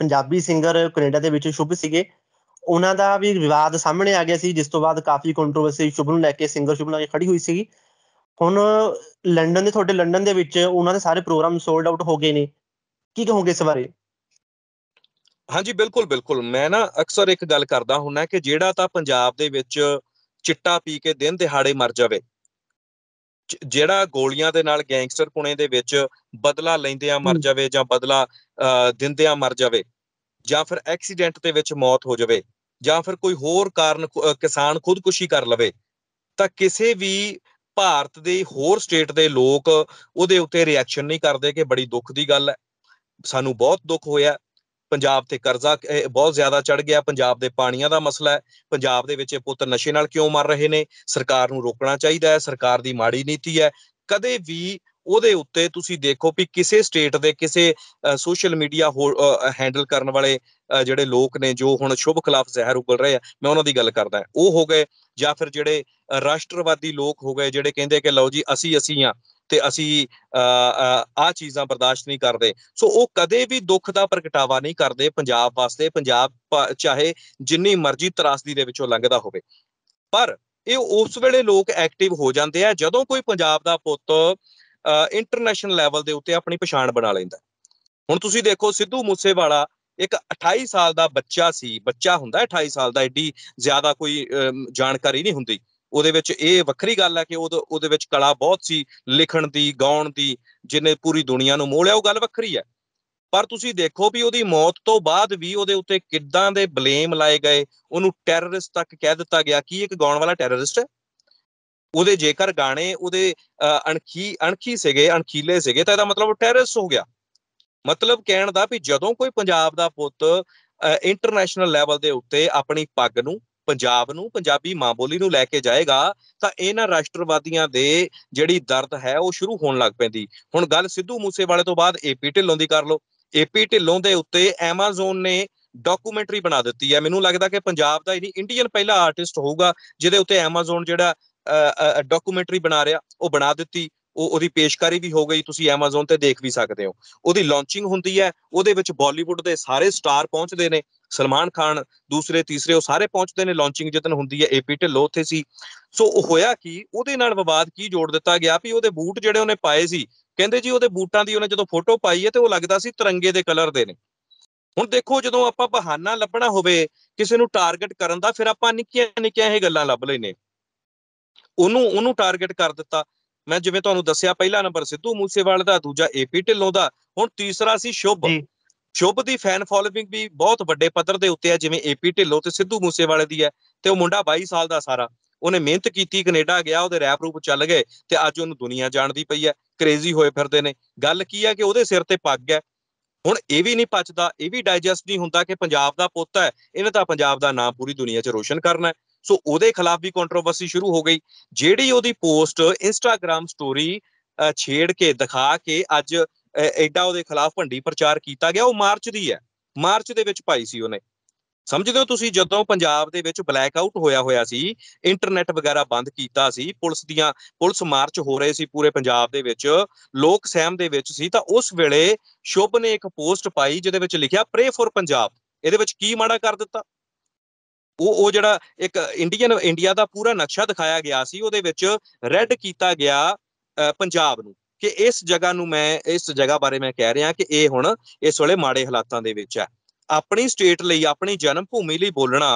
Punjabi singer Canada ਦੇ ਵਿੱਚ ਸ਼ੁਭ ਸੀਗੇ ਉਹਨਾਂ ਦਾ ਵੀ ਵਿਵਾਦ ਸਾਹਮਣੇ ਆ ਗਿਆ ਸੀ ਜਿਸ ਤੋਂ ਬਾਅਦ ਕਾਫੀ ਕੰਟਰੋਵਰਸੀ ਸ਼ੁਭ ਨੂੰ ਲੈ ਕੇ ਸਿੰਗਰ ਸ਼ੁਭ ਨਾਲ ਖੜੀ ਹੋਈ ਸੀਗੀ ਹੁਣ ਲੰਡਨ ਦੇ ਤੁਹਾਡੇ ਲੰਡਨ ਦੇ ਵਿੱਚ ਉਹਨਾਂ ਦੇ ਸਾਰੇ ਪ੍ਰੋਗਰਾਮ ਸੋਲਡ ਆਊਟ ਹੋ ਗਏ ਨੇ ਕੀ ਕਹੋਗੇ ਇਸ ਬਾਰੇ ਹਾਂਜੀ ਬਿਲਕੁਲ ਬਿਲਕੁਲ ਮੈਂ ਨਾ ਅਕਸਰ ਇੱਕ ਗੱਲ ਕਰਦਾ ਹੁੰਨਾ ਕਿ ਜਿਹੜਾ ਤਾਂ ਪੰਜਾਬ ਦੇ ਵਿੱਚ ਚਿੱਟਾ ਪੀ ਕੇ ਦਿਨ ਦਿਹਾੜੇ ਮਰ ਜਾਵੇ ਜਿਹੜਾ ਗੋਲੀਆਂ ਦੇ ਨਾਲ ਗੈਂਗਸਟਰ ਪੁਣੇ ਦੇ ਵਿੱਚ ਬਦਲਾ ਲੈਂਦੇ ਆ ਮਰ ਜਾਵੇ ਜਾਂ ਬਦਲਾ ਦਿੰਦਿਆਂ ਮਰ ਜਾਵੇ ਜਾਂ ਫਿਰ ਐਕਸੀਡੈਂਟ ਦੇ ਵਿੱਚ ਮੌਤ ਹੋ ਜਾਵੇ ਜਾਂ ਫਿਰ ਕੋਈ ਹੋਰ ਕਾਰਨ ਕਿਸਾਨ ਖੁਦਕੁਸ਼ੀ ਕਰ ਲਵੇ ਤਾਂ ਕਿਸੇ ਵੀ ਭਾਰਤ ਦੇ ਹੋਰ ਸਟੇਟ ਦੇ ਲੋਕ ਉਹਦੇ ਉੱਤੇ ਰਿਐਕਸ਼ਨ ਨਹੀਂ ਕਰਦੇ ਕਿ ਬੜੀ ਦੁੱਖ ਦੀ ਗੱਲ ਹੈ ਸਾਨੂੰ ਬਹੁਤ ਦੁੱਖ ਹੋਇਆ ਪੰਜਾਬ ਤੇ ਕਰਜ਼ਾ ਬਹੁਤ ਜ਼ਿਆਦਾ ਚੜ ਗਿਆ ਪੰਜਾਬ ਦੇ ਪਾਣੀਆਂ ਦਾ ਮਸਲਾ ਹੈ ਪੰਜਾਬ ਦੇ ਵਿੱਚ ਇਹ ਪੁੱਤ ਨਸ਼ੇ ਨਾਲ ਕਿਉਂ ਮਰ ਰਹੇ ਨੇ ਸਰਕਾਰ ਨੂੰ ਰੋਕਣਾ ਚਾਹੀਦਾ ਹੈ ਸਰਕਾਰ ਦੀ ਮਾੜੀ ਨੀਤੀ ਹੈ ਕਦੇ ਵੀ ਉਹਦੇ ਉੱਤੇ ਤੁਸੀਂ ਦੇਖੋ ਵੀ ਕਿਸੇ ਸਟੇਟ ਦੇ ਕਿਸੇ ਸੋਸ਼ਲ ਮੀਡੀਆ ਹੈਂਡਲ ਕਰਨ ਵਾਲੇ ਜਿਹੜੇ ਲੋਕ ਨੇ ਜੋ ਹੁਣ ਸ਼ੁਭ ਖਿਲਾਫ ਜ਼ਹਿਰ ਉਗਲ ਰਹੇ ਆ ਮੈਂ ਉਹਨਾਂ ਦੀ ਗੱਲ ਕਰਦਾ ਉਹ ਹੋ ਗਏ ਜਾਂ ਫਿਰ ਜਿਹੜੇ ਰਾਸ਼ਟਰਵਾਦੀ ਲੋਕ ਹੋ ਗਏ ਜਿਹੜੇ ਕਹਿੰਦੇ ਕਿ ਲਓ ਜੀ ਅਸੀਂ ਅਸੀਂ ਆ ਤੇ ਅਸੀਂ ਆ ਚੀਜ਼ਾਂ ਬਰਦਾਸ਼ਤ ਨਹੀਂ ਕਰਦੇ ਸੋ ਉਹ ਕਦੇ ਵੀ ਦੁੱਖ ਦਾ ਪ੍ਰਗਟਾਵਾ ਨਹੀਂ ਕਰਦੇ ਪੰਜਾਬ ਵਾਸਤੇ ਪੰਜਾਬ ਚਾਹੇ ਜਿੰਨੀ ਮਰਜ਼ੀ ਤਰਾਸਦੀ ਦੇ ਵਿੱਚੋਂ ਲੰਘਦਾ ਹੋਵੇ ਪਰ ਇਹ ਉਸ ਵੇਲੇ ਲੋਕ ਐਕਟਿਵ ਹੋ ਜਾਂਦੇ ਆ ਜਦੋਂ ਕੋਈ ਪੰਜਾਬ ਦਾ ਪੁੱਤ ਇੰਟਰਨੈਸ਼ਨਲ ਲੈਵਲ ਦੇ ਉੱਤੇ ਆਪਣੀ ਪਛਾਣ ਬਣਾ ਲੈਂਦਾ ਹੁਣ ਤੁਸੀਂ ਦੇਖੋ ਸਿੱਧੂ ਮੂਸੇਵਾਲਾ ਇੱਕ 28 ਸਾਲ ਦਾ ਬੱਚਾ ਸੀ ਬੱਚਾ ਹੁੰਦਾ 28 ਸਾਲ ਦਾ ਏਡੀ ਜ਼ਿਆਦਾ ਕੋਈ ਜਾਣਕਾਰੀ ਨਹੀਂ ਹੁੰਦੀ ਉਹਦੇ ਵਿੱਚ ਇਹ ਵੱਖਰੀ ਗੱਲ ਹੈ ਕਿ ਉਹ ਉਹਦੇ ਵਿੱਚ ਕਲਾ ਬਹੁਤ ਸੀ ਲਿਖਣ ਦੀ ਗਾਉਣ ਦੀ ਜਿਹਨੇ ਪੂਰੀ ਦੁਨੀਆ ਨੂੰ ਮੋਹ ਲਿਆ ਉਹ ਗੱਲ ਵੱਖਰੀ ਹੈ ਪਰ ਤੁਸੀਂ ਦੇਖੋ ਵੀ ਉਹਦੀ ਮੌਤ ਤੋਂ ਬਾਅਦ ਵੀ ਉਹਦੇ ਉੱਤੇ ਕਿੱਦਾਂ ਦੇ ਬਲੇਮ ਲਾਏ ਗਏ ਉਹਨੂੰ ਟੈਰਰਿਸਟ ਤੱਕ ਕਹਿ ਦਿੱਤਾ ਗਿਆ ਕੀ ਇੱਕ ਗਾਉਣ ਵਾਲਾ ਟੈਰਰਿਸਟ ਹੈ ਉਹਦੇ ਜੇਕਰ ਗਾਣੇ ਉਹਦੇ ਅਣਖੀ ਅਣਖੀ ਸੀਗੇ ਅਣਖੀਲੇ ਸੀਗੇ ਤਾਂ ਇਹਦਾ ਮਤਲਬ ਉਹ ਟੈਰਰਿਸਟ ਹੋ ਗਿਆ ਮਤਲਬ ਕਹਿਣ ਦਾ ਵੀ ਜਦੋਂ ਕੋਈ ਪੰਜਾਬ ਦਾ ਪੁੱਤ ਇੰਟਰਨੈਸ਼ਨਲ ਲੈਵਲ ਦੇ ਉੱਤੇ ਆਪਣੀ ਪੱਗ ਨੂੰ ਪੰਜਾਬ ਨੂੰ ਪੰਜਾਬੀ ਮਾਂ ਬੋਲੀ ਨੂੰ ਲੈ ਕੇ ਜਾਏਗਾ ਤਾਂ ਇਹਨਾਂ ਰਾਸ਼ਟਰਵਾਦੀਆਂ ਦੇ ਜਿਹੜੀ ਦਰਦ ਹੈ ਉਹ ਸ਼ੁਰੂ ਹੋਣ ਲੱਗ ਪੈਂਦੀ ਹੁਣ ਗੱਲ ਸਿੱਧੂ ਮੂਸੇਵਾਲੇ ਤੋਂ ਬਾਅਦ ਏਪੀ ਢਿੱਲੋਂ ਦੀ ਕਰ ਲਓ ਏਪੀ ਢਿੱਲੋਂ ਦੇ ਉੱਤੇ ਐਮਾਜ਼ੋਨ ਨੇ ਡਾਕੂਮੈਂਟਰੀ ਬਣਾ ਦਿੱਤੀ ਹੈ ਮੈਨੂੰ ਲੱਗਦਾ ਕਿ ਪੰਜਾਬ ਦਾ ਹੀ ਨਹੀਂ ਇੰਡੀਅਨ ਪਹਿਲਾ ਆਰਟਿਸਟ ਹੋਊਗਾ ਜਿਹਦੇ ਉੱਤੇ ਐਮਾਜ਼ੋਨ ਜਿਹੜਾ ਡਾਕੂਮੈਂਟਰੀ ਬਣਾ ਰਿਹਾ ਉਹ ਬਣਾ ਦਿੱਤੀ ਉਹ ਉਹਦੀ ਪੇਸ਼ਕਾਰੀ ਵੀ ਹੋ ਗਈ ਤੁਸੀਂ Amazon ਤੇ ਦੇਖ ਵੀ ਸਕਦੇ ਹੋ ਉਹਦੀ ਲਾਂਚਿੰਗ ਹੁੰਦੀ ਹੈ ਉਹਦੇ ਵਿੱਚ ਬਾਲੀਵੁੱਡ ਦੇ ਸਾਰੇ ਸਟਾਰ ਪਹੁੰਚਦੇ ਨੇ ਸਲਮਾਨ ਖਾਨ ਦੂਸਰੇ ਤੀਸਰੇ ਉਹ ਸਾਰੇ ਪਹੁੰਚਦੇ ਨੇ ਲਾਂਚਿੰਗ ਜਤਨ ਹੁੰਦੀ ਹੈ ਏਪੀ ਢਿੱਲੋਂ ਉੱਥੇ ਸੀ ਸੋ ਉਹ ਹੋਇਆ ਕੀ ਉਹਦੇ ਨਾਲ ਵਿਵਾਦ ਕੀ ਜੋੜ ਦਿੱਤਾ ਗਿਆ ਵੀ ਉਹਦੇ ਬੂਟ ਜਿਹੜੇ ਉਹਨੇ ਪਾਏ ਸੀ ਕਹਿੰਦੇ ਜੀ ਉਹਦੇ ਬੂਟਾਂ ਦੀ ਉਹਨੇ ਜਦੋਂ ਫੋਟੋ ਪਾਈ ਹੈ ਤੇ ਉਹ ਲੱਗਦਾ ਸੀ ਤਿਰੰਗੇ ਦੇ ਕਲਰ ਦੇ ਨੇ ਹੁਣ ਦੇਖੋ ਜਦੋਂ ਆਪਾਂ ਬਹਾਨਾ ਲੱਭਣਾ ਹੋਵੇ ਕਿਸੇ ਨੂੰ ਟਾਰਗੇਟ ਕਰਨ ਦਾ ਫਿਰ ਆਪਾਂ ਨਿੱਕੀਆਂ ਨਿੱਕੀਆਂ ਇਹ ਗੱਲਾਂ ਲੱਭ ਲੈਨੇ ਉਹਨੂੰ ਉਹਨੂੰ ਟਾਰਗੇਟ ਕਰ ਦਿੱਤਾ ਮੈਂ ਜਿਵੇਂ ਤੁਹਾਨੂੰ ਦੱਸਿਆ ਪਹਿਲਾ ਨੰਬਰ ਸਿੱਧੂ ਮੂਸੇਵਾਲ ਦਾ ਦੂਜਾ ਏਪੀ ਢਿੱਲੋਂ ਦਾ ਹੁਣ ਤੀਸਰਾ ਸੀ ਸ਼ੁਭ ਸ਼ੁਭ ਦੀ ਫੈਨ ਫੋਲੋਇੰਗ ਵੀ ਬਹੁਤ ਵੱਡੇ ਪੱਧਰ ਦੇ ਉੱਤੇ ਹੈ ਜਿਵੇਂ ਏਪੀ ਢਿੱਲੋਂ ਤੇ ਸਿੱਧੂ ਮੂਸੇਵਾਲੇ ਦੀ ਹੈ ਤੇ ਉਹ ਮੁੰਡਾ 22 ਸਾਲ ਦਾ ਸਾਰਾ ਉਹਨੇ ਮਿਹਨਤ ਕੀਤੀ ਕੈਨੇਡਾ ਗਿਆ ਉਹਦੇ ਰੈਪ ਰੂਪ ਚੱਲ ਗਏ ਤੇ ਅੱਜ ਉਹਨੂੰ ਦੁਨੀਆ ਜਾਣਦੀ ਪਈ ਹੈ ਕ੍ਰੇਜ਼ੀ ਹੋਏ ਫਿਰਦੇ ਨੇ ਗੱਲ ਕੀ ਹੈ ਕਿ ਉਹਦੇ ਸਿਰ ਤੇ ਪੱਗ ਹੈ ਹੁਣ ਇਹ ਵੀ ਨਹੀਂ ਪਚਦਾ ਇਹ ਵੀ ਡਾਈਜੈਸਟ ਨਹੀਂ ਹੁੰਦਾ ਕਿ ਪੰਜਾਬ ਦਾ ਪੁੱਤ ਹੈ ਇਹਨੇ ਤਾਂ ਪੰਜਾਬ ਦਾ ਨਾਮ ਪੂਰੀ ਦੁਨੀਆ 'ਚ ਰੋਸ਼ਨ ਕਰਨਾ ਹੈ ਸੋ ਉਹਦੇ ਖਿਲਾਫ ਵੀ ਕੰਟਰੋਵਰਸੀ ਸ਼ੁਰੂ ਹੋ ਗਈ ਜਿਹੜੀ ਉਹਦੀ ਪੋਸਟ ਇੰਸਟਾਗ੍ਰam ਸਟੋਰੀ ਛੇੜ ਕੇ ਦਿਖਾ ਕੇ ਅੱਜ ਐਡਾ ਉਹਦੇ ਖਿਲਾਫ ਭੰਡੀ ਪ੍ਰਚਾਰ ਕੀਤਾ ਗਿਆ ਉਹ ਮਾਰਚ ਦੀ ਹੈ ਮਾਰਚ ਦੇ ਵਿੱਚ ਪਾਈ ਸੀ ਉਹਨੇ ਸਮਝਦੇ ਹੋ ਤੁਸੀਂ ਜਦੋਂ ਪੰਜਾਬ ਦੇ ਵਿੱਚ ਬਲੈਕ ਆਊਟ ਹੋਇਆ ਹੋਇਆ ਸੀ ਇੰਟਰਨੈਟ ਵਗੈਰਾ ਬੰਦ ਕੀਤਾ ਸੀ ਪੁਲਿਸ ਦੀਆਂ ਪੁਲਿਸ ਮਾਰਚ ਹੋ ਰਹੇ ਸੀ ਪੂਰੇ ਪੰਜਾਬ ਦੇ ਵਿੱਚ ਲੋਕ ਸਹਿਮ ਦੇ ਵਿੱਚ ਸੀ ਤਾਂ ਉਸ ਵੇਲੇ ਸ਼ੁਭ ਨੇ ਇੱਕ ਪੋਸਟ ਪਾਈ ਜਿਹਦੇ ਵਿੱਚ ਲਿਖਿਆ ਪ੍ਰੇ ਫॉर ਪੰਜਾਬ ਇਹਦੇ ਵਿੱਚ ਕੀ ਮਾੜਾ ਕਰ ਦਿੱਤਾ ਉਹ ਉਹ ਜਿਹੜਾ ਇੱਕ ਇੰਡੀਅਨ ਇੰਡੀਆ ਦਾ ਪੂਰਾ ਨਕਸ਼ਾ ਦਿਖਾਇਆ ਗਿਆ ਸੀ ਉਹਦੇ ਵਿੱਚ ਰੈੱਡ ਕੀਤਾ ਗਿਆ ਪੰਜਾਬ ਨੂੰ ਕਿ ਇਸ ਜਗ੍ਹਾ ਨੂੰ ਮੈਂ ਇਸ ਜਗ੍ਹਾ ਬਾਰੇ ਮੈਂ ਕਹਿ ਰਿਹਾ ਕਿ ਇਹ ਹੁਣ ਇਸ ਵੇਲੇ ਮਾੜੇ ਹਾਲਾਤਾਂ ਦੇ ਵਿੱਚ ਹੈ ਆਪਣੀ ਸਟੇਟ ਲਈ ਆਪਣੀ ਜਨਮ ਭੂਮੀ ਲਈ ਬੋਲਣਾ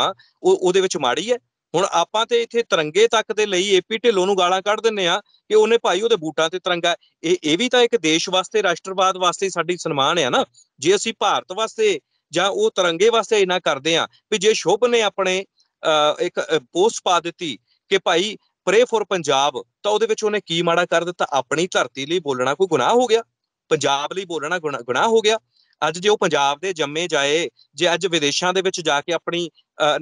ਉਹ ਉਹਦੇ ਵਿੱਚ ਮਾੜੀ ਹੈ ਹੁਣ ਆਪਾਂ ਤੇ ਇੱਥੇ ਤਿਰੰਗੇ ਤੱਕ ਦੇ ਲਈ ਏਪੀ ਢਿੱਲੋਂ ਨੂੰ ਗਾਲਾਂ ਕੱਢ ਦਿੰਨੇ ਆ ਕਿ ਉਹਨੇ ਭਾਈ ਉਹਦੇ ਬੂਟਾਂ ਤੇ ਤਿਰੰਗਾ ਇਹ ਇਹ ਵੀ ਤਾਂ ਇੱਕ ਦੇਸ਼ ਵਾਸਤੇ ਰਾਸ਼ਟਰਵਾਦ ਵਾਸਤੇ ਸਾਡੀ ਸਨਮਾਨ ਹੈ ਨਾ ਜੇ ਅਸੀਂ ਭਾਰਤ ਵਾਸਤੇ ਜਾਂ ਉਹ ਤਰੰਗੇ ਵਾਸਤੇ ਨਾ ਕਰਦੇ ਆ ਵੀ ਜੇ ਸ਼ੋਭ ਨੇ ਆਪਣੇ ਇੱਕ ਪੋਸਟ ਪਾ ਦਿੱਤੀ ਕਿ ਭਾਈ ਪ੍ਰੇ ਫੋਰ ਪੰਜਾਬ ਤਾਂ ਉਹਦੇ ਵਿੱਚ ਉਹਨੇ ਕੀ ਮਾੜਾ ਕਰ ਦਿੱਤਾ ਆਪਣੀ ਧਰਤੀ ਲਈ ਬੋਲਣਾ ਕੋਈ ਗੁਨਾਹ ਹੋ ਗਿਆ ਪੰਜਾਬ ਲਈ ਬੋਲਣਾ ਗੁਨਾਹ ਹੋ ਗਿਆ ਅੱਜ ਜੇ ਉਹ ਪੰਜਾਬ ਦੇ ਜੰਮੇ ਜਾਏ ਜੇ ਅੱਜ ਵਿਦੇਸ਼ਾਂ ਦੇ ਵਿੱਚ ਜਾ ਕੇ ਆਪਣੀ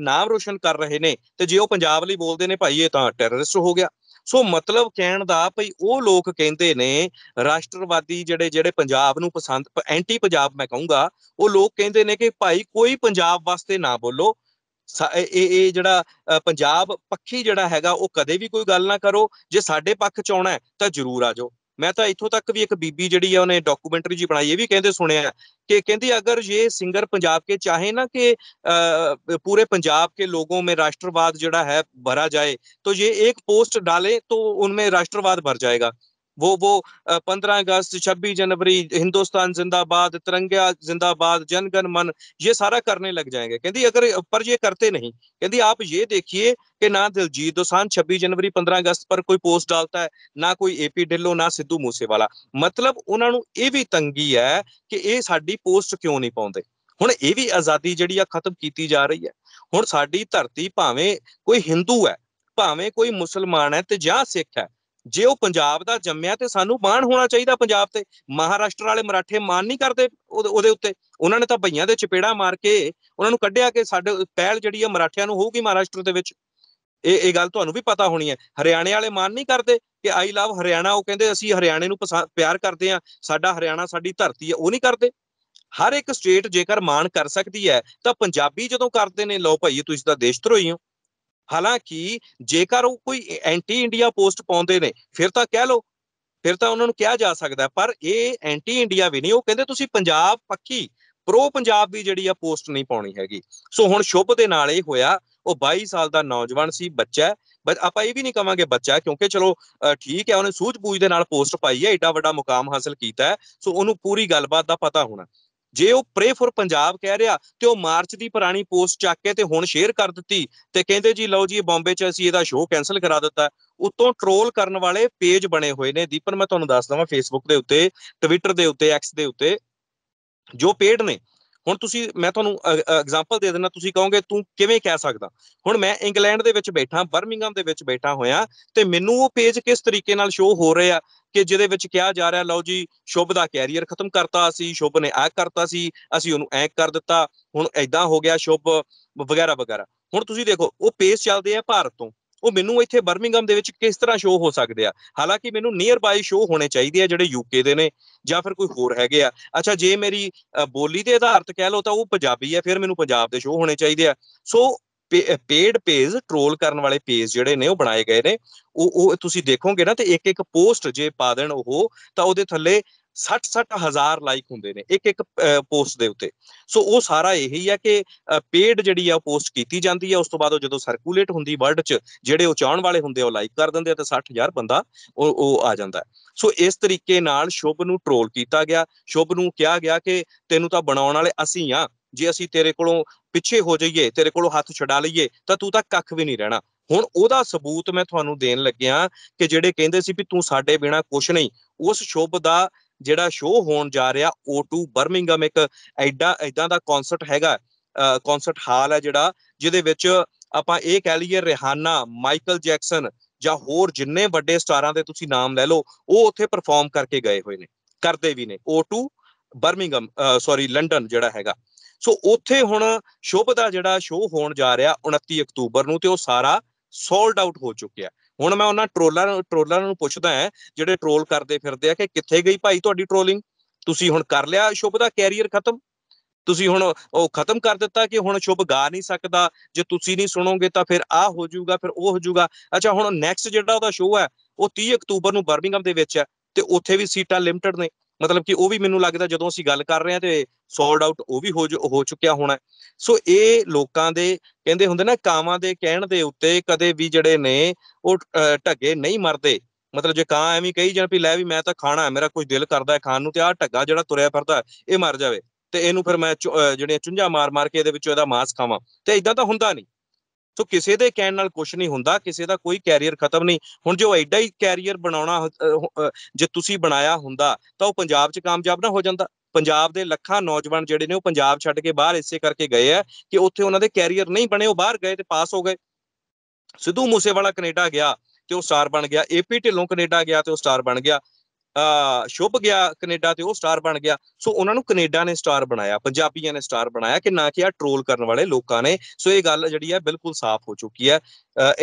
ਨਾਮ ਰੋਸ਼ਨ ਕਰ ਰਹੇ ਨੇ ਤੇ ਜੇ ਉਹ ਪੰਜਾਬ ਲਈ ਬੋਲਦੇ ਨੇ ਭਾਈ ਇਹ ਤਾਂ ਟੈਰਰਿਸਟ ਹੋ ਗਿਆ ਸੋ ਮਤਲਬ ਕਹਿਣ ਦਾ ਭਈ ਉਹ ਲੋਕ ਕਹਿੰਦੇ ਨੇ ਰਾਸ਼ਟਰਵਾਦੀ ਜਿਹੜੇ ਜਿਹੜੇ ਪੰਜਾਬ ਨੂੰ ਪਸੰਦ ਐਂਟੀ ਪੰਜਾਬ ਮੈਂ ਕਹੂੰਗਾ ਉਹ ਲੋਕ ਕਹਿੰਦੇ ਨੇ ਕਿ ਭਾਈ ਕੋਈ ਪੰਜਾਬ ਵਾਸਤੇ ਨਾ ਬੋਲੋ ਇਹ ਇਹ ਜਿਹੜਾ ਪੰਜਾਬ ਪੱਖੀ ਜਿਹੜਾ ਹੈਗਾ ਉਹ ਕਦੇ ਵੀ ਕੋਈ ਗੱਲ ਨਾ ਕਰੋ ਜੇ ਸਾਡੇ ਪੱਖ ਚ ਆਉਣਾ ਤਾਂ ਜ਼ਰੂਰ ਆਜੋ ਮੈਂ ਤਾਂ ਇੱਥੋਂ ਤੱਕ ਵੀ ਇੱਕ ਬੀਬੀ ਜਿਹੜੀ ਆ ਉਹਨੇ ਡਾਕੂਮੈਂਟਰੀ ਜੀ ਬਣਾਈ ਇਹ ਵੀ ਕਹਿੰਦੇ ਸੁਣਿਆ ਕਿ ਕਹਿੰਦੀ ਅਗਰ ਇਹ ਸਿੰਗਰ ਪੰਜਾਬ ਕੇ ਚਾਹੇ ਨਾ ਕਿ ਪੂਰੇ ਪੰਜਾਬ ਕੇ ਲੋਗੋਂ ਮੇ ਰਾਸ਼ਟਰਵਾਦ ਜਿਹੜਾ ਹੈ ਭਰਾ ਜਾਏ ਤੋ ਇਹ ਇੱਕ ਪੋਸਟ ਡਾਲੇ ਤੋ ਉਨਮੇ ਰਾਸ਼ਟਰਵਾਦ ਭਰ ਜਾਏਗਾ वो वो 15 अगस्त 26 जनवरी हिंदुस्तान जिंदाबाद तिरंगा जिंदाबाद जनगण मन ये सारा करने लग जाएंगे कहती अगर पर ये करते नहीं कहती आप ये देखिए कि ना दिलजीत दोसान 26 जनवरी 15 अगस्त पर कोई पोस्ट डालता है ना कोई ਏਪੀ ਢਿੱਲੋਂ ਨਾ ਸਿੱਧੂ ਮੂਸੇਵਾਲਾ ਮਤਲਬ ਉਹਨਾਂ ਨੂੰ ਇਹ ਵੀ ਤੰਗੀ ਹੈ ਕਿ ਇਹ ਸਾਡੀ ਪੋਸਟ ਕਿਉਂ ਨਹੀਂ ਪਾਉਂਦੇ ਹੁਣ ਇਹ ਵੀ ਆਜ਼ਾਦੀ ਜਿਹੜੀ ਆ ਖਤਮ ਕੀਤੀ ਜਾ ਰਹੀ ਹੈ ਹੁਣ ਸਾਡੀ ਧਰਤੀ ਭਾਵੇਂ ਕੋਈ ਹਿੰਦੂ ਹੈ ਭਾਵੇਂ ਕੋਈ ਮੁਸਲਮਾਨ ਹੈ ਤੇ ਜਾਂ ਸਿੱਖ ਹੈ ਜੇ ਉਹ ਪੰਜਾਬ ਦਾ ਜੰਮਿਆ ਤੇ ਸਾਨੂੰ ਮਾਣ ਹੋਣਾ ਚਾਹੀਦਾ ਪੰਜਾਬ ਤੇ ਮਹਾਰਾਸ਼ਟਰ ਵਾਲੇ ਮਰਾਠੇ ਮਾਣ ਨਹੀਂ ਕਰਦੇ ਉਹਦੇ ਉੱਤੇ ਉਹਨਾਂ ਨੇ ਤਾਂ ਭਈਆਂ ਦੇ ਚਪੇੜਾ ਮਾਰ ਕੇ ਉਹਨਾਂ ਨੂੰ ਕੱਢਿਆ ਕਿ ਸਾਡੇ ਪਹਿਲ ਜਿਹੜੀ ਆ ਮਰਾਠਿਆਂ ਨੂੰ ਹੋਊਗੀ ਮਹਾਰਾਸ਼ਟਰ ਦੇ ਵਿੱਚ ਇਹ ਇਹ ਗੱਲ ਤੁਹਾਨੂੰ ਵੀ ਪਤਾ ਹੋਣੀ ਹੈ ਹਰਿਆਣੇ ਵਾਲੇ ਮਾਨ ਨਹੀਂ ਕਰਦੇ ਕਿ ਆਈ ਲਵ ਹਰਿਆਣਾ ਉਹ ਕਹਿੰਦੇ ਅਸੀਂ ਹਰਿਆਣੇ ਨੂੰ ਪਿਆਰ ਕਰਦੇ ਆ ਸਾਡਾ ਹਰਿਆਣਾ ਸਾਡੀ ਧਰਤੀ ਹੈ ਉਹ ਨਹੀਂ ਕਰਦੇ ਹਰ ਇੱਕ ਸਟੇਟ ਜੇਕਰ ਮਾਨ ਕਰ ਸਕਦੀ ਹੈ ਤਾਂ ਪੰਜਾਬੀ ਜਦੋਂ ਕਰਦੇ ਨੇ ਲਓ ਭਾਈ ਤੁਸੀਂ ਤਾਂ ਦੇਸ਼ ਹੋ ਹਾਲਾਂਕਿ ਜੇਕਰ ਉਹ ਕੋਈ ਐਂਟੀ ਇੰਡੀਆ ਪੋਸਟ ਪਾਉਂਦੇ ਨੇ ਫਿਰ ਤਾਂ ਕਹਿ ਲਓ ਫਿਰ ਤਾਂ ਉਹਨਾਂ ਨੂੰ ਕਿਹਾ ਜਾ ਸਕਦਾ ਪਰ ਇਹ ਐਂਟੀ ਇੰਡੀਆ ਵੀ ਨਹੀਂ ਉਹ ਕਹਿੰਦੇ ਤੁਸੀਂ ਪੰਜਾਬ ਪੱਕੀ ਪ੍ਰੋ ਪੰਜਾਬ ਦੀ ਜਿਹੜੀ ਆ ਪੋਸਟ ਨਹੀਂ ਪਾਉਣੀ ਹੈਗੀ ਸੋ ਹੁਣ ਸ਼ੁਭ ਦੇ ਨਾਲ ਇਹ ਹੋਇਆ ਉਹ 22 ਸਾਲ ਦਾ ਨੌਜਵਾਨ ਸੀ ਬੱਚਾ ਬਸ ਆਪਾਂ ਇਹ ਵੀ ਨਹੀਂ ਕਵਾਂਗੇ ਬੱਚਾ ਕਿਉਂਕਿ ਚਲੋ ਠੀਕ ਹੈ ਉਹਨੇ ਸੂਝ-ਬੂਝ ਦੇ ਨਾਲ ਪੋਸਟ ਪਾਈ ਹੈ ਏਡਾ ਵੱਡਾ ਮੁਕਾਮ ਹਾਸਲ ਕੀਤਾ ਹੈ ਸੋ ਉਹਨੂੰ ਪੂਰੀ ਗੱਲਬਾਤ ਦਾ ਪਤਾ ਹੋਣਾ ਜੇ ਉਹ ਪ੍ਰੇ ਫੋਰ ਪੰਜਾਬ ਕਹਿ ਰਿਹਾ ਤੇ ਉਹ ਮਾਰਚ ਦੀ ਪੁਰਾਣੀ ਪੋਸਟ ਚੱਕ ਕੇ ਤੇ ਹੁਣ ਸ਼ੇਅਰ ਕਰ ਦਿੱਤੀ ਤੇ ਕਹਿੰਦੇ ਜੀ ਲਓ ਜੀ ਬੰਬੇ 'ਚ ਅਸੀਂ ਇਹਦਾ ਸ਼ੋਅ ਕੈਨਸਲ ਕਰਾ ਦਿੱਤਾ ਉਤੋਂ ਟ੍ਰੋਲ ਕਰਨ ਵਾਲੇ ਪੇਜ ਬਣੇ ਹੋਏ ਨੇ ਦੀਪਨ ਮੈਂ ਤੁਹਾਨੂੰ ਦੱਸ ਦਵਾਂ ਫੇਸਬੁੱਕ ਦੇ ਉੱਤੇ ਟਵਿੱਟਰ ਦੇ ਉੱਤੇ ਐਕਸ ਦੇ ਉੱਤੇ ਜੋ ਪੇਡ ਨੇ ਹੁਣ ਤੁਸੀਂ ਮੈਂ ਤੁਹਾਨੂੰ ਐਗਜ਼ਾਮਪਲ ਦੇ ਦਿੰਦਾ ਤੁਸੀਂ ਕਹੋਗੇ ਤੂੰ ਕਿਵੇਂ ਕਹਿ ਸਕਦਾ ਹੁਣ ਮੈਂ ਇੰਗਲੈਂਡ ਦੇ ਵਿੱਚ ਬੈਠਾ ਬਰਮਿੰਗਮ ਦੇ ਵਿੱਚ ਬੈਠਾ ਹੋਇਆ ਤੇ ਮੈਨੂੰ ਉਹ ਪੇਜ ਕਿਸ ਤਰੀਕੇ ਨਾਲ ਸ਼ੋ ਹੋ ਰਿਹਾ ਕਿ ਜਿਹਦੇ ਵਿੱਚ ਕਿਹਾ ਜਾ ਰਿਹਾ ਲਓ ਜੀ ਸ਼ੁਭ ਦਾ ਕੈਰੀਅਰ ਖਤਮ ਕਰਤਾ ਸੀ ਸ਼ੁਭ ਨੇ ਐ ਕਰਤਾ ਸੀ ਅਸੀਂ ਉਹਨੂੰ ਐਕ ਕਰ ਦਿੱਤਾ ਹੁਣ ਐਦਾਂ ਹੋ ਗਿਆ ਸ਼ੁਭ ਵਗੈਰਾ ਵਗੈਰਾ ਹੁਣ ਤੁਸੀਂ ਦੇਖੋ ਉਹ ਪੇਜ ਚੱਲਦੇ ਆ ਭਾਰਤ ਤੋਂ ਉਹ ਮੈਨੂੰ ਇੱਥੇ ਬਰਮਿੰਗਮ ਦੇ ਵਿੱਚ ਕਿਸ ਤਰ੍ਹਾਂ ਸ਼ੋਅ ਹੋ ਸਕਦੇ ਆ ਹਾਲਾਂਕਿ ਮੈਨੂੰ ਨੀਅਰ ਬਾਈ ਸ਼ੋਅ ਹੋਣੇ ਚਾਹੀਦੇ ਆ ਜਿਹੜੇ ਯੂਕੇ ਦੇ ਨੇ ਜਾਂ ਫਿਰ ਕੋਈ ਹੋਰ ਹੈਗੇ ਆ ਅੱਛਾ ਜੇ ਮੇਰੀ ਬੋਲੀ ਦੇ ਆਧਾਰ ਤੇ ਕਹਿ ਲਓ ਤਾਂ ਉਹ ਪੰਜਾਬੀ ਆ ਫਿਰ ਮੈਨੂੰ ਪੰਜਾਬ ਦੇ ਸ਼ੋਅ ਹੋਣੇ ਚਾਹੀਦੇ ਆ ਸੋ ਪੇਡ ਪੇਜ ਟ੍ਰੋਲ ਕਰਨ ਵਾਲੇ ਪੇਜ ਜਿਹੜੇ ਨੇ ਉਹ ਬਣਾਏ ਗਏ ਨੇ ਉਹ ਉਹ ਤੁਸੀਂ ਦੇਖੋਗੇ ਨਾ ਤੇ ਇੱਕ ਇੱਕ ਪੋਸਟ ਜੇ ਪਾ ਦੇਣ ਉਹ ਤਾਂ ਉਹਦੇ ਥੱਲੇ 60-60 ਹਜ਼ਾਰ ਲਾਈਕ ਹੁੰਦੇ ਨੇ ਇੱਕ ਇੱਕ ਪੋਸਟ ਦੇ ਉੱਤੇ ਸੋ ਉਹ ਸਾਰਾ ਇਹੀ ਹੈ ਕਿ ਪੇਡ ਜਿਹੜੀ ਆ ਪੋਸਟ ਕੀਤੀ ਜਾਂਦੀ ਹੈ ਉਸ ਤੋਂ ਬਾਅਦ ਉਹ ਜਦੋਂ ਸਰਕੂਲੇਟ ਹੁੰਦੀ ਵਰਲਡ 'ਚ ਜਿਹੜੇ ਉਹ ਚਾਹਣ ਵਾਲੇ ਹੁੰਦੇ ਉਹ ਲਾਈਕ ਕਰ ਦਿੰਦੇ ਤੇ 60000 ਬੰਦਾ ਉਹ ਉਹ ਆ ਜਾਂਦਾ ਸੋ ਇਸ ਤਰੀਕੇ ਨਾਲ ਸ਼ੁਭ ਨੂੰ ਟ੍ਰੋਲ ਕੀਤਾ ਗਿਆ ਸ਼ੁਭ ਨੂੰ ਕਿਹਾ ਗਿਆ ਕਿ ਤੈਨੂੰ ਤਾਂ ਬਣਾਉਣ ਵਾਲੇ ਅਸੀਂ ਆ ਜੇ ਅਸੀਂ ਤੇਰੇ ਕੋਲੋਂ ਪਿੱਛੇ ਹੋ ਜਾਈਏ ਤੇਰੇ ਕੋਲੋਂ ਹੱਥ ਛਡਾ ਲਈਏ ਤਾਂ ਤੂੰ ਤਾਂ ਕੱਖ ਵੀ ਨਹੀਂ ਰਹਿਣਾ ਹੁਣ ਉਹਦਾ ਸਬੂਤ ਮੈਂ ਤੁਹਾਨੂੰ ਦੇਣ ਲੱਗਿਆ ਕਿ ਜਿਹੜੇ ਕਹਿੰਦੇ ਸੀ ਵੀ ਤੂੰ ਸਾਡੇ ਬਿਨਾ ਕੁਝ ਨਹੀਂ ਉਸ ਸ਼ੁਭ ਦਾ ਜਿਹੜਾ ਸ਼ੋਅ ਹੋਣ ਜਾ ਰਿਹਾ O2 ਬਰਮਿੰਗਮ ਇੱਕ ਐਡਾ ਐਦਾਂ ਦਾ ਕਨਸਰਟ ਹੈਗਾ ਕਨਸਰਟ ਹਾਲ ਹੈ ਜਿਹੜਾ ਜਿਹਦੇ ਵਿੱਚ ਆਪਾਂ ਇਹ ਕਹਿ ਲਈਏ ਰਿਹਾਨਾ ਮਾਈਕਲ ਜੈਕਸਨ ਜਾਂ ਹੋਰ ਜਿੰਨੇ ਵੱਡੇ ਸਟਾਰਾਂ ਦੇ ਤੁਸੀਂ ਨਾਮ ਲੈ ਲਓ ਉਹ ਉੱਥੇ ਪਰਫਾਰਮ ਕਰਕੇ ਗਏ ਹੋਏ ਨੇ ਕਰਦੇ ਵੀ ਨੇ O2 ਬਰਮਿੰਗਮ ਸੌਰੀ ਲੰਡਨ ਜਿਹੜਾ ਹੈਗਾ ਸੋ ਉੱਥੇ ਹੁਣ ਸ਼ੋਭ ਦਾ ਜਿਹੜਾ ਸ਼ੋਅ ਹੋਣ ਜਾ ਰਿਹਾ 29 ਅਕਤੂਬਰ ਨੂੰ ਤੇ ਉਹ ਸਾਰਾ ਸੋਲਡ ਆਊਟ ਹੋ ਚੁੱਕਿਆ ਹੁਣ ਮੈਂ ਉਹਨਾਂ ਟਰੋਲਰਾਂ ਟਰੋਲਰਾਂ ਨੂੰ ਪੁੱਛਦਾ ਹਾਂ ਜਿਹੜੇ ਟਰੋਲ ਕਰਦੇ ਫਿਰਦੇ ਆ ਕਿ ਕਿੱਥੇ ਗਈ ਭਾਈ ਤੁਹਾਡੀ ਟਰੋਲਿੰਗ ਤੁਸੀਂ ਹੁਣ ਕਰ ਲਿਆ ਸ਼ੁਭ ਦਾ ਕੈਰੀਅਰ ਖਤਮ ਤੁਸੀਂ ਹੁਣ ਉਹ ਖਤਮ ਕਰ ਦਿੱਤਾ ਕਿ ਹੁਣ ਸ਼ੁਭ ਗਾ ਨਹੀਂ ਸਕਦਾ ਜੇ ਤੁਸੀਂ ਨਹੀਂ ਸੁਣੋਗੇ ਤਾਂ ਫਿਰ ਆ ਹੋ ਜਾਊਗਾ ਫਿਰ ਉਹ ਹੋ ਜਾਊਗਾ ਅੱਛਾ ਹੁਣ ਨੈਕਸਟ ਜਿਹੜਾ ਉਹਦਾ ਸ਼ੋਅ ਹੈ ਉਹ 30 ਅਕਤੂਬਰ ਨੂੰ ਬਰਮਿੰਗਮ ਦੇ ਵਿੱਚ ਹੈ ਤੇ ਉੱਥੇ ਵੀ ਸੀਟਾਂ ਲਿਮਟਿਡ ਨੇ ਮਤਲਬ ਕਿ ਉਹ ਵੀ ਮੈਨੂੰ ਲੱਗਦਾ ਜਦੋਂ ਅਸੀਂ ਗੱਲ ਕਰ ਰਹੇ ਹਾਂ ਤੇ ਸੋਲਡ ਆਊਟ ਉਹ ਵੀ ਹੋ ਹੋ ਚੁੱਕਿਆ ਹੋਣਾ ਸੋ ਇਹ ਲੋਕਾਂ ਦੇ ਕਹਿੰਦੇ ਹੁੰਦੇ ਨਾ ਕਾਵਾਂ ਦੇ ਕਹਿਣ ਦੇ ਉੱਤੇ ਕਦੇ ਵੀ ਜਿਹੜੇ ਨੇ ਉਹ ਢੱਗੇ ਨਹੀਂ ਮਰਦੇ ਮਤਲਬ ਜੇ ਕਾਂ ਐਵੇਂ ਕਹੀ ਜਾਣ ਵੀ ਲੈ ਵੀ ਮੈਂ ਤਾਂ ਖਾਣਾ ਹੈ ਮੇਰਾ ਕੁਝ ਦਿਲ ਕਰਦਾ ਹੈ ਖਾਣ ਨੂੰ ਤੇ ਆਹ ਢੱਗਾ ਜਿਹੜਾ ਤੁਰਿਆ ਫਿਰਦਾ ਇਹ ਮਰ ਜਾਵੇ ਤੇ ਇਹਨੂੰ ਫਿਰ ਮੈਂ ਜਿਹੜੇ ਚੁੰਝਾ ਮਾਰ-ਮਾਰ ਕੇ ਇਹਦੇ ਵਿੱਚੋਂ ਇਹਦਾ ਮਾਸ ਖਾਵਾਂ ਤੇ ਇਦਾਂ ਤਾਂ ਹੁੰਦਾ ਨਹੀਂ ਸੋ ਕਿਸੇ ਦੇ ਕਹਿਣ ਨਾਲ ਕੁਝ ਨਹੀਂ ਹੁੰਦਾ ਕਿਸੇ ਦਾ ਕੋਈ ਕੈਰੀਅਰ ਖਤਮ ਨਹੀਂ ਹੁਣ ਜੋ ਐਡਾ ਹੀ ਕੈਰੀਅਰ ਬਣਾਉਣਾ ਜੇ ਤੁਸੀਂ ਬਣਾਇਆ ਹੁੰਦਾ ਤਾਂ ਉਹ ਪੰਜਾਬ 'ਚ ਕਾਮਯਾਬ ਨਾ ਹੋ ਜਾਂਦਾ ਪੰਜਾਬ ਦੇ ਲੱਖਾਂ ਨੌਜਵਾਨ ਜਿਹੜੇ ਨੇ ਉਹ ਪੰਜਾਬ ਛੱਡ ਕੇ ਬਾਹਰ ਇਸੇ ਕਰਕੇ ਗਏ ਆ ਕਿ ਉੱਥੇ ਉਹਨਾਂ ਦੇ ਕੈਰੀਅਰ ਨਹੀਂ ਬਣੇ ਉਹ ਬਾਹਰ ਗਏ ਤੇ ਪਾਸ ਹੋ ਗਏ ਸਿੱਧੂ ਮੂਸੇਵਾਲਾ ਕੈਨੇਡਾ ਗਿਆ ਤੇ ਉਹ ਸਟਾਰ ਬਣ ਗਿਆ ਏਪੀ ਢਿੱਲੋਂ ਕੈਨੇਡਾ ਗਿਆ ਤੇ ਉਹ ਸਟਾਰ ਬਣ ਗਿਆ ਸ਼ੁਭ ਗਿਆ ਕੈਨੇਡਾ ਤੇ ਉਹ ਸਟਾਰ ਬਣ ਗਿਆ ਸੋ ਉਹਨਾਂ ਨੂੰ ਕੈਨੇਡਾ ਨੇ ਸਟਾਰ ਬਣਾਇਆ ਪੰਜਾਬੀਆਂ ਨੇ ਸਟਾਰ ਬਣਾਇਆ ਕਿ ਨਾ ਕਿ ਆ ਟ੍ਰੋਲ ਕਰਨ ਵਾਲੇ ਲੋਕਾਂ ਨੇ ਸੋ ਇਹ ਗੱਲ ਜਿਹੜੀ ਹੈ ਬਿਲਕੁਲ ਸਾਫ਼ ਹੋ ਚੁੱਕੀ ਹੈ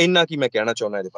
ਇੰਨਾ ਕੀ ਮੈਂ ਕਹਿਣਾ ਚਾਹੁੰਦਾ ਇਹਦੇ ਬਾਰੇ